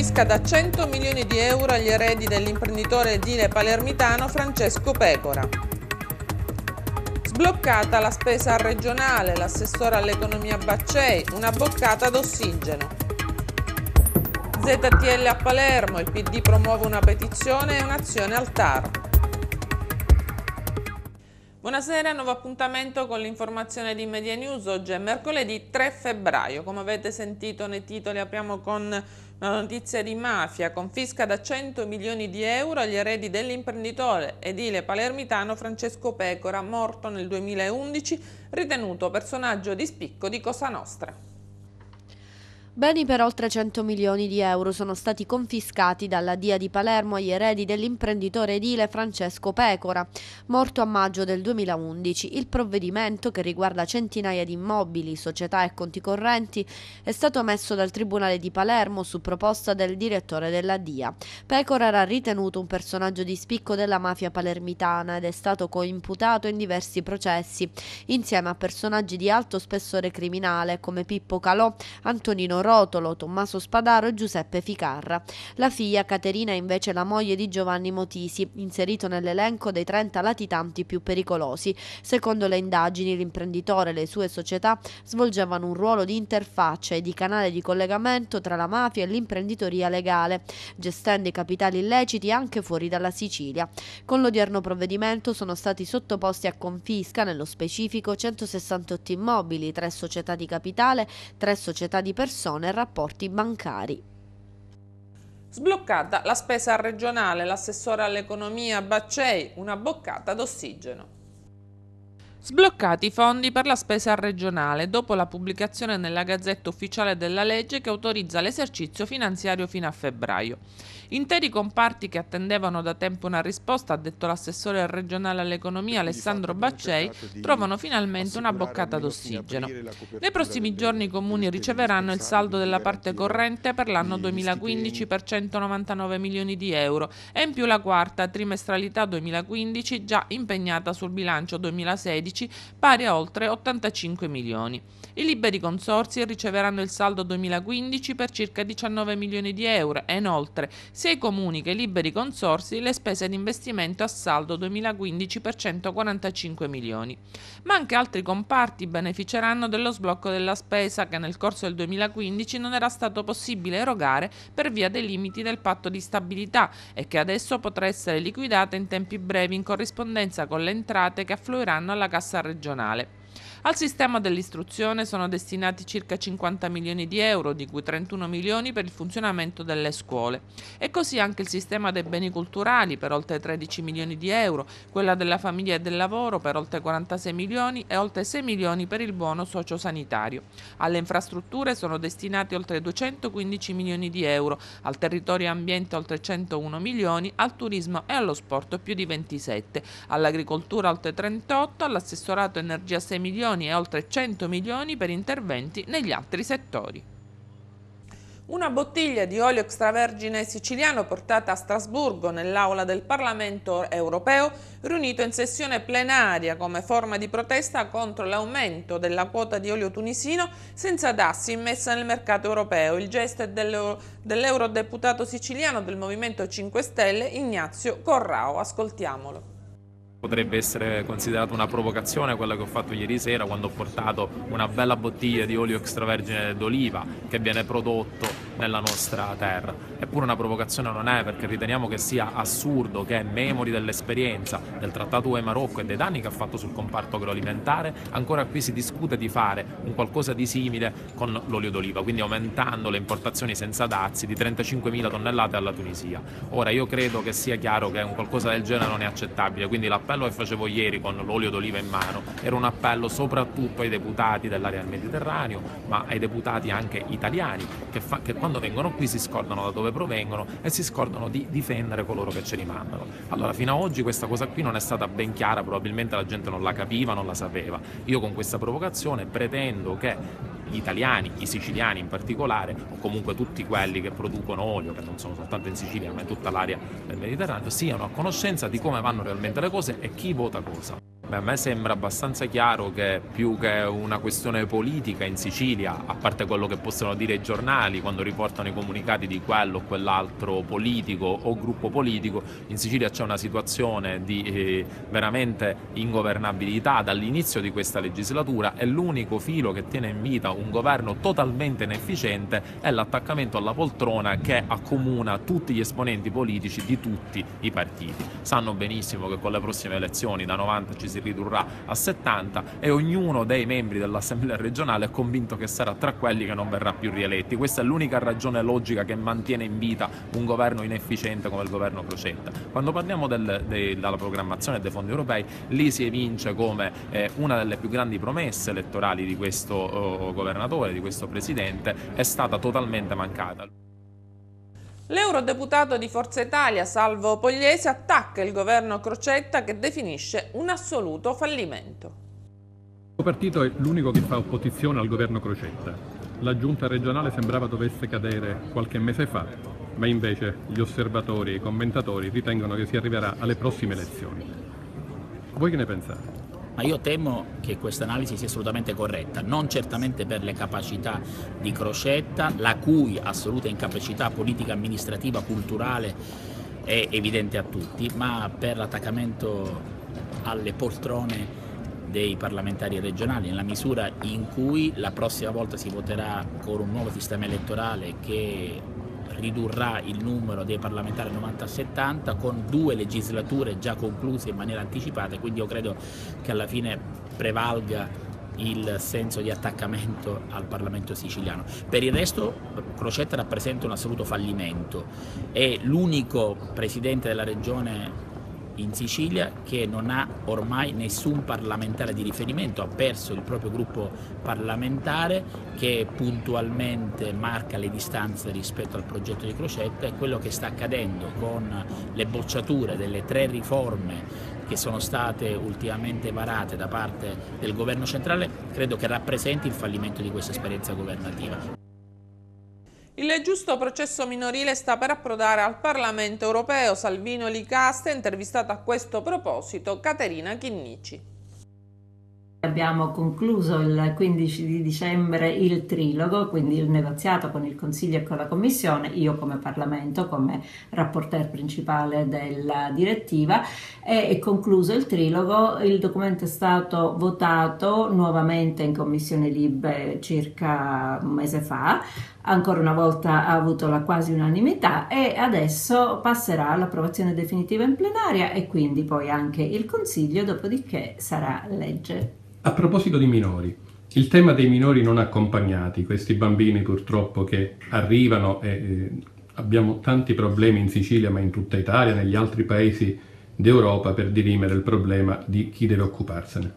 confisca da 100 milioni di euro agli eredi dell'imprenditore edile palermitano Francesco Pecora. Sbloccata la spesa regionale, l'assessore all'economia Baccei, una boccata d'ossigeno. ZTL a Palermo, il PD promuove una petizione e un'azione al TAR. Buonasera, nuovo appuntamento con l'informazione di Media News. Oggi è mercoledì 3 febbraio. Come avete sentito nei titoli apriamo con la notizia di mafia confisca da 100 milioni di euro agli eredi dell'imprenditore edile palermitano Francesco Pecora, morto nel 2011, ritenuto personaggio di spicco di Cosa Nostra. Beni per oltre 100 milioni di euro sono stati confiscati dalla DIA di Palermo agli eredi dell'imprenditore edile Francesco Pecora, morto a maggio del 2011. Il provvedimento, che riguarda centinaia di immobili, società e conti correnti, è stato messo dal Tribunale di Palermo su proposta del direttore della DIA. Pecora era ritenuto un personaggio di spicco della mafia palermitana ed è stato coimputato in diversi processi, insieme a personaggi di alto spessore criminale come Pippo Calò, Antonino Rossi, Rotolo, Tommaso Spadaro e Giuseppe Ficarra. La figlia Caterina è invece la moglie di Giovanni Motisi, inserito nell'elenco dei 30 latitanti più pericolosi. Secondo le indagini, l'imprenditore e le sue società svolgevano un ruolo di interfaccia e di canale di collegamento tra la mafia e l'imprenditoria legale, gestendo i capitali illeciti anche fuori dalla Sicilia. Con l'odierno provvedimento sono stati sottoposti a confisca, nello specifico 168 immobili, 3 società di capitale, 3 società di persone persone e rapporti bancari. Sbloccata la spesa regionale, l'assessore all'economia Baccei, una boccata d'ossigeno. Sbloccati i fondi per la spesa regionale dopo la pubblicazione nella Gazzetta Ufficiale della legge che autorizza l'esercizio finanziario fino a febbraio. Interi comparti che attendevano da tempo una risposta, ha detto l'assessore regionale all'economia Alessandro Baccei, trovano finalmente una boccata d'ossigeno. Nei prossimi giorni i comuni riceveranno il saldo della parte corrente per l'anno 2015 per 199 milioni di euro e in più la quarta trimestralità 2015 già impegnata sul bilancio 2016 pari a oltre 85 milioni. I liberi consorzi riceveranno il saldo 2015 per circa 19 milioni di euro e inoltre sia ai comuni che liberi consorsi le spese di investimento a saldo 2015 per 145 milioni. Ma anche altri comparti beneficeranno dello sblocco della spesa che nel corso del 2015 non era stato possibile erogare per via dei limiti del patto di stabilità e che adesso potrà essere liquidata in tempi brevi in corrispondenza con le entrate che affluiranno alla cassa regionale. Al sistema dell'istruzione sono destinati circa 50 milioni di euro, di cui 31 milioni per il funzionamento delle scuole. E così anche il sistema dei beni culturali per oltre 13 milioni di euro, quella della famiglia e del lavoro per oltre 46 milioni e oltre 6 milioni per il buono sociosanitario. Alle infrastrutture sono destinati oltre 215 milioni di euro, al territorio e ambiente oltre 101 milioni, al turismo e allo sport più di 27, all'agricoltura oltre 38, all'assessorato energia 6 milioni milioni e oltre 100 milioni per interventi negli altri settori. Una bottiglia di olio extravergine siciliano portata a Strasburgo nell'aula del Parlamento europeo, riunito in sessione plenaria come forma di protesta contro l'aumento della quota di olio tunisino senza tassi immessa nel mercato europeo. Il gesto è dell'eurodeputato siciliano del Movimento 5 Stelle Ignazio Corrao. Ascoltiamolo. Potrebbe essere considerato una provocazione quella che ho fatto ieri sera quando ho portato una bella bottiglia di olio extravergine d'oliva che viene prodotto nella nostra terra. Eppure una provocazione non è perché riteniamo che sia assurdo che memori dell'esperienza del trattato UE Marocco e dei danni che ha fatto sul comparto agroalimentare, ancora qui si discute di fare un qualcosa di simile con l'olio d'oliva, quindi aumentando le importazioni senza dazi di 35.000 tonnellate alla Tunisia. Ora io credo che sia chiaro che un qualcosa del genere non è accettabile, quindi l'appello che facevo ieri con l'olio d'oliva in mano era un appello soprattutto ai deputati dell'area del Mediterraneo, ma ai deputati anche italiani che, fa, che quando quando vengono qui si scordano da dove provengono e si scordano di difendere coloro che ce li mandano. Allora, fino ad oggi questa cosa qui non è stata ben chiara, probabilmente la gente non la capiva, non la sapeva. Io con questa provocazione pretendo che gli italiani, i siciliani in particolare, o comunque tutti quelli che producono olio, che non sono soltanto in Sicilia ma in tutta l'area del Mediterraneo, siano a conoscenza di come vanno realmente le cose e chi vota cosa. Beh, a me sembra abbastanza chiaro che più che una questione politica in Sicilia, a parte quello che possono dire i giornali quando riportano i comunicati di quello o quell'altro politico o gruppo politico, in Sicilia c'è una situazione di eh, veramente ingovernabilità dall'inizio di questa legislatura e l'unico filo che tiene in vita un governo totalmente inefficiente è l'attaccamento alla poltrona che accomuna tutti gli esponenti politici di tutti i partiti. Sanno benissimo che con le prossime elezioni da 90 ci si ridurrà a 70 e ognuno dei membri dell'Assemblea regionale è convinto che sarà tra quelli che non verrà più rieletti. Questa è l'unica ragione logica che mantiene in vita un governo inefficiente come il governo Crocetta. Quando parliamo del, de, della programmazione dei fondi europei, lì si evince come eh, una delle più grandi promesse elettorali di questo oh, governatore, di questo presidente, è stata totalmente mancata. L'eurodeputato di Forza Italia, Salvo Pogliese, attacca il governo Crocetta che definisce un assoluto fallimento. Il suo partito è l'unico che fa opposizione al governo Crocetta. La giunta regionale sembrava dovesse cadere qualche mese fa, ma invece gli osservatori e i commentatori ritengono che si arriverà alle prossime elezioni. Voi che ne pensate? ma io temo che questa analisi sia assolutamente corretta, non certamente per le capacità di Crocetta, la cui assoluta incapacità politica, amministrativa, culturale è evidente a tutti, ma per l'attaccamento alle poltrone dei parlamentari regionali, nella misura in cui la prossima volta si voterà con un nuovo sistema elettorale che ridurrà il numero dei parlamentari 90 70 con due legislature già concluse in maniera anticipata, quindi io credo che alla fine prevalga il senso di attaccamento al Parlamento siciliano. Per il resto Crocetta rappresenta un assoluto fallimento, è l'unico presidente della regione in Sicilia che non ha ormai nessun parlamentare di riferimento, ha perso il proprio gruppo parlamentare che puntualmente marca le distanze rispetto al progetto di Crocetta e quello che sta accadendo con le bocciature delle tre riforme che sono state ultimamente varate da parte del governo centrale credo che rappresenti il fallimento di questa esperienza governativa. Il giusto processo minorile sta per approdare al Parlamento europeo. Salvino Licaste, ha intervistato a questo proposito, Caterina Chinnici abbiamo concluso il 15 di dicembre il trilogo, quindi il negoziato con il Consiglio e con la Commissione, io come Parlamento, come rapporteur principale della direttiva, e concluso il trilogo, il documento è stato votato nuovamente in Commissione Libe circa un mese fa, ancora una volta ha avuto la quasi unanimità e adesso passerà all'approvazione definitiva in plenaria e quindi poi anche il Consiglio, dopodiché sarà legge. A proposito di minori, il tema dei minori non accompagnati, questi bambini purtroppo che arrivano e eh, abbiamo tanti problemi in Sicilia ma in tutta Italia, negli altri paesi d'Europa per dirimere il problema di chi deve occuparsene.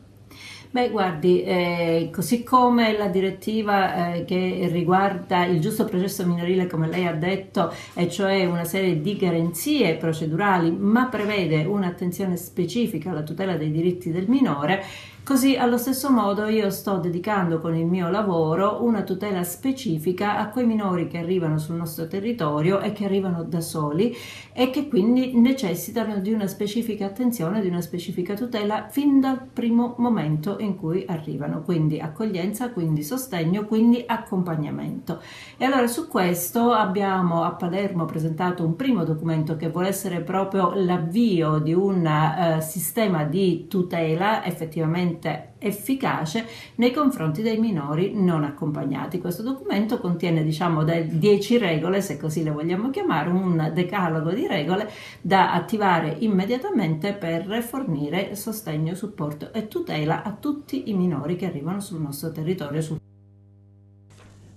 Beh, guardi, eh, così come la direttiva eh, che riguarda il giusto processo minorile, come lei ha detto, e cioè una serie di garanzie procedurali, ma prevede un'attenzione specifica alla tutela dei diritti del minore, Così allo stesso modo io sto dedicando con il mio lavoro una tutela specifica a quei minori che arrivano sul nostro territorio e che arrivano da soli e che quindi necessitano di una specifica attenzione, di una specifica tutela fin dal primo momento in cui arrivano, quindi accoglienza, quindi sostegno, quindi accompagnamento. E allora su questo abbiamo a Palermo presentato un primo documento che vuole essere proprio l'avvio di un uh, sistema di tutela effettivamente assolutamente efficace nei confronti dei minori non accompagnati. Questo documento contiene diciamo 10 regole, se così le vogliamo chiamare, un decalogo di regole da attivare immediatamente per fornire sostegno, supporto e tutela a tutti i minori che arrivano sul nostro territorio.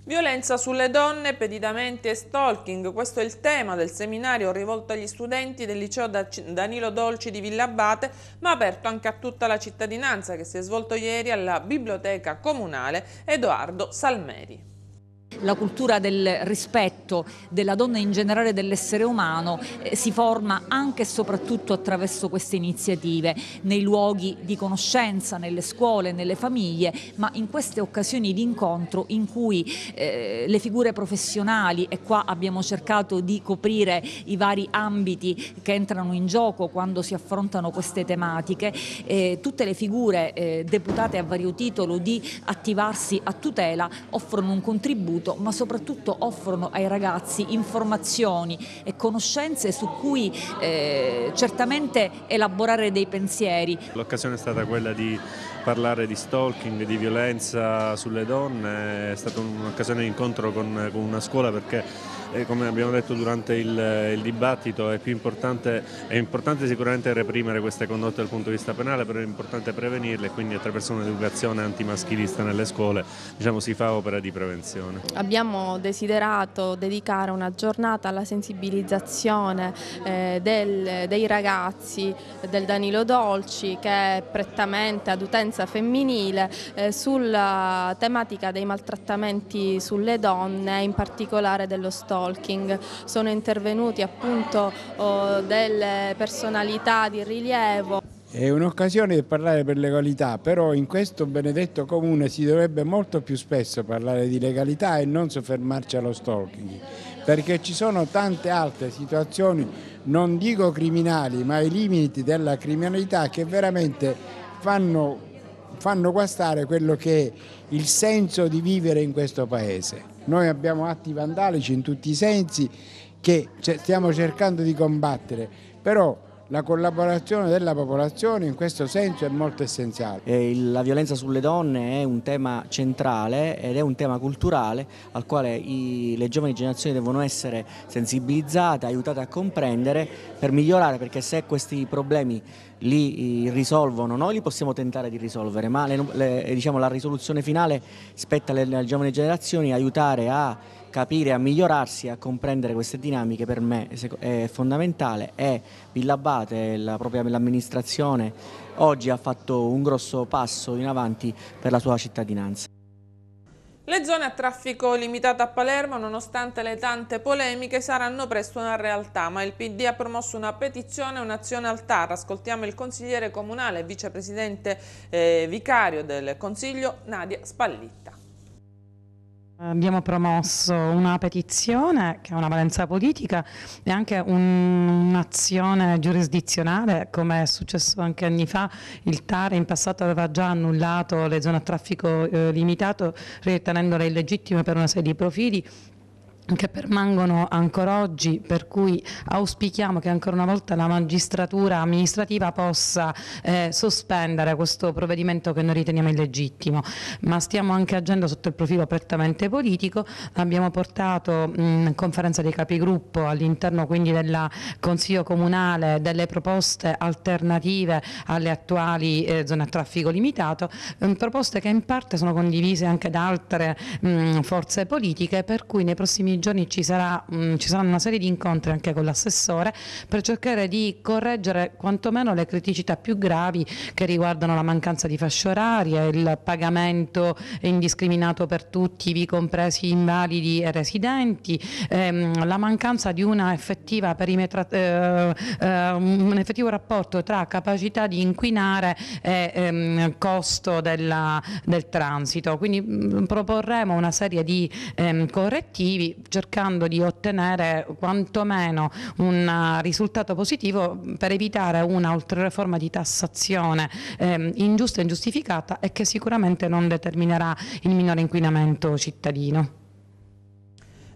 Violenza sulle donne, pedinamenti e stalking, questo è il tema del seminario rivolto agli studenti del liceo Danilo Dolci di Villabate, ma aperto anche a tutta la cittadinanza che si è svolto ieri alla biblioteca comunale Edoardo Salmeri la cultura del rispetto della donna in generale dell'essere umano eh, si forma anche e soprattutto attraverso queste iniziative nei luoghi di conoscenza, nelle scuole, nelle famiglie, ma in queste occasioni di incontro in cui eh, le figure professionali e qua abbiamo cercato di coprire i vari ambiti che entrano in gioco quando si affrontano queste tematiche, eh, tutte le figure eh, deputate a vario titolo di attivarsi a tutela offrono un contributo aiuto, ma soprattutto offrono ai ragazzi informazioni e conoscenze su cui eh, certamente elaborare dei pensieri. L'occasione è stata quella di parlare di stalking, di violenza sulle donne, è stata un'occasione di incontro con, con una scuola perché eh, come abbiamo detto durante il, eh, il dibattito, è, importante, è importante sicuramente reprimere queste condotte dal punto di vista penale, però è importante prevenirle, quindi attraverso un'educazione antimaschilista nelle scuole diciamo, si fa opera di prevenzione. Abbiamo desiderato dedicare una giornata alla sensibilizzazione eh, del, dei ragazzi del Danilo Dolci che è prettamente ad utenza femminile eh, sulla tematica dei maltrattamenti sulle donne, in particolare dello storico talking, sono intervenuti appunto oh, delle personalità di rilievo. È un'occasione di parlare per legalità, però in questo benedetto comune si dovrebbe molto più spesso parlare di legalità e non soffermarci allo stalking, perché ci sono tante altre situazioni, non dico criminali, ma ai limiti della criminalità che veramente fanno, fanno guastare quello che è il senso di vivere in questo paese. Noi abbiamo atti vandalici in tutti i sensi che stiamo cercando di combattere, però la collaborazione della popolazione in questo senso è molto essenziale. Eh, la violenza sulle donne è un tema centrale ed è un tema culturale al quale i, le giovani generazioni devono essere sensibilizzate, aiutate a comprendere per migliorare perché se questi problemi li eh, risolvono, noi li possiamo tentare di risolvere, ma le, le, diciamo, la risoluzione finale spetta alle, alle giovani generazioni aiutare a capire a migliorarsi, a comprendere queste dinamiche per me è fondamentale e Villabate, l'amministrazione, la oggi ha fatto un grosso passo in avanti per la sua cittadinanza. Le zone a traffico limitato a Palermo, nonostante le tante polemiche, saranno presto una realtà, ma il PD ha promosso una petizione un'azione al TAR. Ascoltiamo il consigliere comunale e vicepresidente eh, vicario del Consiglio, Nadia Spallitta. Abbiamo promosso una petizione che ha una valenza politica e anche un'azione giurisdizionale, come è successo anche anni fa, il TAR in passato aveva già annullato le zone a traffico eh, limitato ritenendole illegittime per una serie di profili, che permangono ancora oggi, per cui auspichiamo che ancora una volta la magistratura amministrativa possa eh, sospendere questo provvedimento che noi riteniamo illegittimo, ma stiamo anche agendo sotto il profilo prettamente politico, abbiamo portato in mm, conferenza dei capigruppo all'interno quindi del Consiglio Comunale delle proposte alternative alle attuali eh, zone a traffico limitato, eh, proposte che in parte sono condivise anche da altre mh, mm, forze politiche, per cui nei prossimi prossimi giorni ci, sarà, mh, mm, ci saranno una serie di incontri anche con l'assessore per cercare di correggere quantomeno le criticità più gravi che riguardano la mancanza di fasce orarie, il pagamento indiscriminato per tutti, vi compresi invalidi e residenti, ehm, la mancanza di una effettiva perimetra, eh, eh, un effettivo rapporto tra capacità di inquinare e ehm, costo della, del transito. Quindi mh, mm, proporremo una serie di ehm, correttivi cercando di ottenere quantomeno un eh, risultato positivo per evitare una ulteriore forma di tassazione ehm, ingiusta e ingiustificata e che sicuramente non determinerà il minore inquinamento cittadino.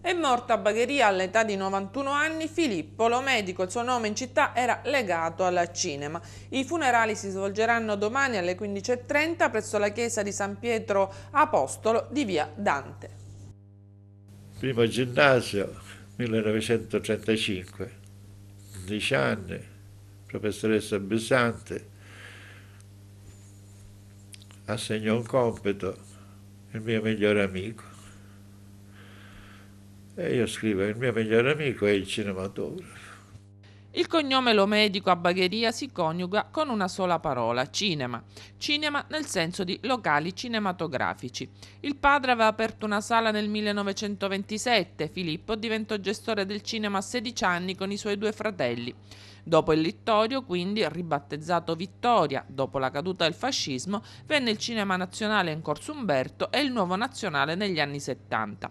È morta a Bagheria all'età di 91 anni Filippo, lo medico, il suo nome in città era legato al cinema. I funerali si svolgeranno domani alle 15.30 presso la chiesa di San Pietro Apostolo di via Dante primo ginnasio 1935, 10 anni, professoressa Besante assegnò un compito il mio migliore amico e io scrivo il mio migliore amico è il cinematografo il cognome lo medico a Bagheria si coniuga con una sola parola, cinema. Cinema nel senso di locali cinematografici. Il padre aveva aperto una sala nel 1927, Filippo diventò gestore del cinema a 16 anni con i suoi due fratelli. Dopo il Littorio, quindi ribattezzato Vittoria, dopo la caduta del fascismo, venne il Cinema Nazionale in Corso Umberto e il Nuovo Nazionale negli anni 70.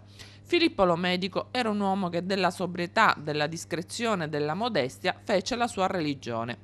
Filippo Lomedico era un uomo che della sobrietà, della discrezione e della modestia fece la sua religione.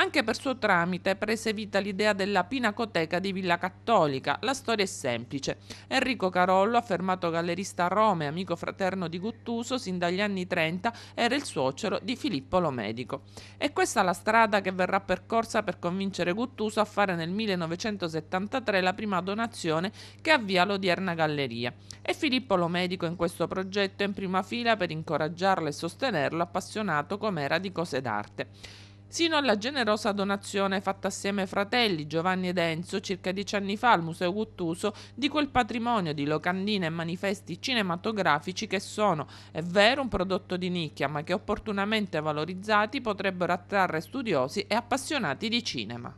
Anche per suo tramite prese vita l'idea della Pinacoteca di Villa Cattolica. La storia è semplice. Enrico Carollo, affermato gallerista a Roma e amico fraterno di Guttuso sin dagli anni 30, era il suocero di Filippo Lomedico. E questa è la strada che verrà percorsa per convincere Guttuso a fare nel 1973 la prima donazione che avvia l'odierna galleria. E Filippo Lomedico in questo progetto è in prima fila per incoraggiarlo e sostenerlo appassionato com'era di cose d'arte sino alla generosa donazione fatta assieme ai fratelli Giovanni ed Enzo circa dieci anni fa al Museo Guttuso di quel patrimonio di locandine e manifesti cinematografici che sono, è vero, un prodotto di nicchia, ma che opportunamente valorizzati potrebbero attrarre studiosi e appassionati di cinema.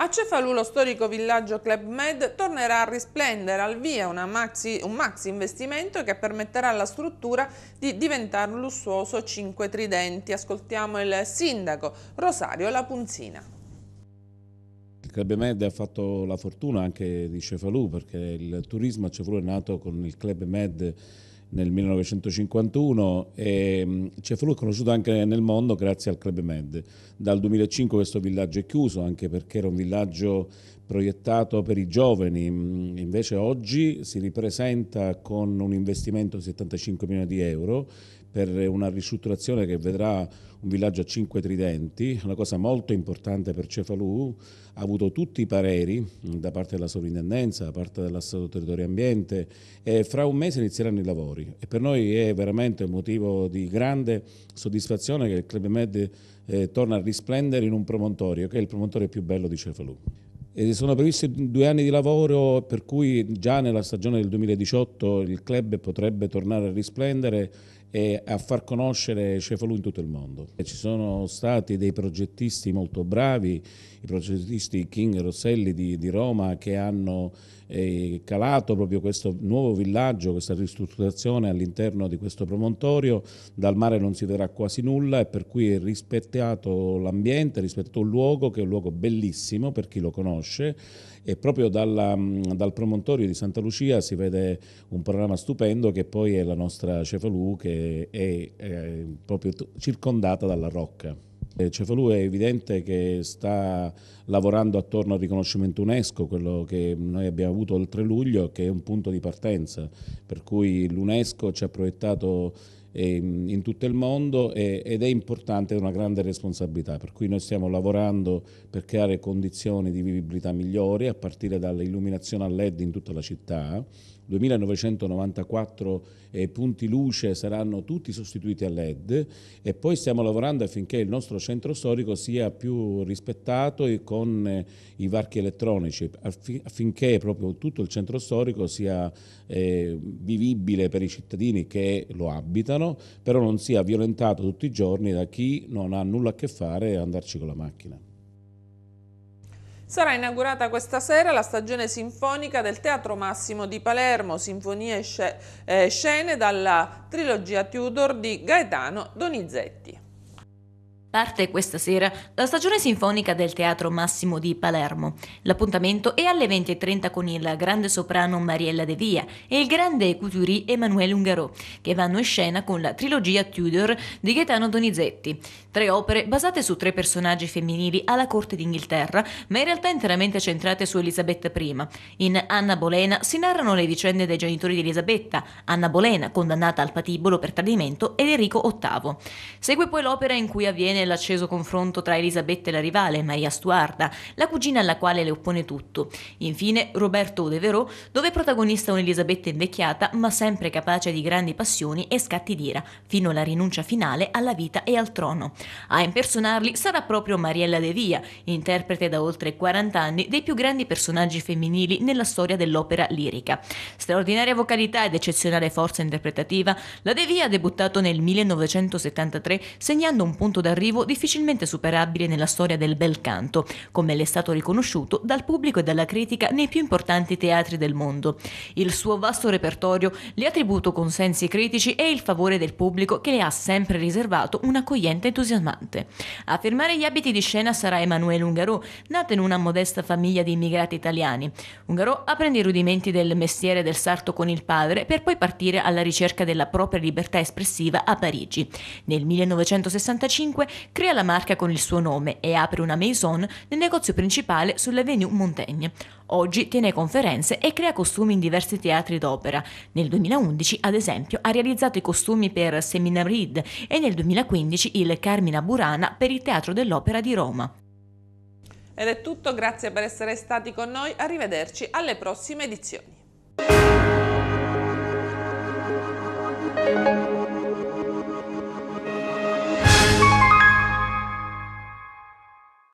A Cefalù lo storico villaggio Club Med tornerà a risplendere al via maxi, un maxi investimento che permetterà alla struttura di diventare un lussuoso 5 tridenti. Ascoltiamo il sindaco Rosario Lapunzina. Il Club Med ha fatto la fortuna anche di Cefalù perché il turismo a Cefalù è nato con il Club Med nel 1951 e mm, Cefalù è conosciuto anche nel mondo grazie al Club Med. Dal 2005 questo villaggio è chiuso anche perché era un villaggio proiettato per i giovani, mm, invece oggi si ripresenta con un investimento di 75 milioni di euro per una ristrutturazione che vedrà un villaggio a cinque tridenti, una cosa molto importante per Cefalù, ha avuto tutti i pareri da parte della sovrintendenza, da parte della Territorio Ambiente e fra un mese inizieranno i lavori e per noi è veramente un motivo di grande soddisfazione che il Club Med eh, torna a risplendere in un promontorio che è il promontorio più bello di Cefalù. E sono previsti due anni di lavoro per cui già nella stagione del 2018 il club potrebbe tornare a risplendere e a far conoscere Cefalù in tutto il mondo. Ci sono stati dei progettisti molto bravi, i progettisti King e Rosselli di, di Roma che hanno eh, calato proprio questo nuovo villaggio, questa ristrutturazione all'interno di questo promontorio, dal mare non si vedrà quasi nulla e per cui è rispettato l'ambiente, rispettato il luogo che è un luogo bellissimo per chi lo conosce e proprio dalla, dal promontorio di Santa Lucia si vede un panorama stupendo che poi è la nostra Cefalù che è, è proprio circondata dalla rocca. Eh, Cefalù cioè, è evidente che sta lavorando attorno al riconoscimento UNESCO, quello che noi abbiamo avuto il 3 luglio, che è un punto di partenza, per cui l'UNESCO ci ha proiettato ehm, in tutto il mondo ed è importante, è una grande responsabilità, per cui noi stiamo lavorando per creare condizioni di vivibilità migliori a partire dall'illuminazione a LED in tutta la città, 2994 eh, punti luce saranno tutti sostituiti a LED e poi stiamo lavorando affinché il nostro centro storico sia più rispettato e con eh, i varchi elettronici affinché proprio tutto il centro storico sia eh, vivibile per i cittadini che lo abitano, però non sia violentato tutti i giorni da chi non ha nulla a che fare e andarci con la macchina. Sarà inaugurata questa sera la stagione sinfonica del Teatro Massimo di Palermo, sinfonie e eh, scene dalla trilogia Tudor di Gaetano Donizetti. Parte questa sera la stagione sinfonica del Teatro Massimo di Palermo. L'appuntamento è alle 20.30 con il grande soprano Mariella De Via e il grande couturier Emanuele Ungarò, che vanno in scena con la trilogia Tudor di Gaetano Donizetti. Tre opere basate su tre personaggi femminili alla corte d'Inghilterra, ma in realtà interamente centrate su Elisabetta I. In Anna Bolena si narrano le vicende dei genitori di Elisabetta, Anna Bolena condannata al patibolo per tradimento, ed Enrico VIII. Segue poi l'opera in cui avviene avviene l'acceso confronto tra Elisabetta e la rivale, Maria Stuarda, la cugina alla quale le oppone tutto. Infine, Roberto Odeverò, dove protagonista un'Elisabetta invecchiata, ma sempre capace di grandi passioni e scatti d'ira, fino alla rinuncia finale alla vita e al trono. A impersonarli sarà proprio Mariella De Via, interprete da oltre 40 anni dei più grandi personaggi femminili nella storia dell'opera lirica. Straordinaria vocalità ed eccezionale forza interpretativa, la De Via ha debuttato nel 1973 segnando un punto d'arrivo rilievo difficilmente superabile nella storia del bel canto, come le è stato riconosciuto dal pubblico e dalla critica nei più importanti teatri del mondo. Il suo vasto repertorio le ha attribuito consensi critici e il favore del pubblico che le ha sempre riservato un'accogliente entusiasmante. A firmare gli abiti di scena sarà Emanuele Ungarò, nata in una modesta famiglia di immigrati italiani. Ungarò apprende i rudimenti del mestiere del sarto con il padre per poi partire alla ricerca della propria libertà espressiva a Parigi. Nel 1965 crea la marca con il suo nome e apre una maison nel negozio principale sull'Avenue Montaigne. Oggi tiene conferenze e crea costumi in diversi teatri d'opera. Nel 2011, ad esempio, ha realizzato i costumi per Seminarid e nel 2015 il Carmina Burana per il Teatro dell'Opera di Roma. Ed è tutto, grazie per essere stati con noi, arrivederci alle prossime edizioni.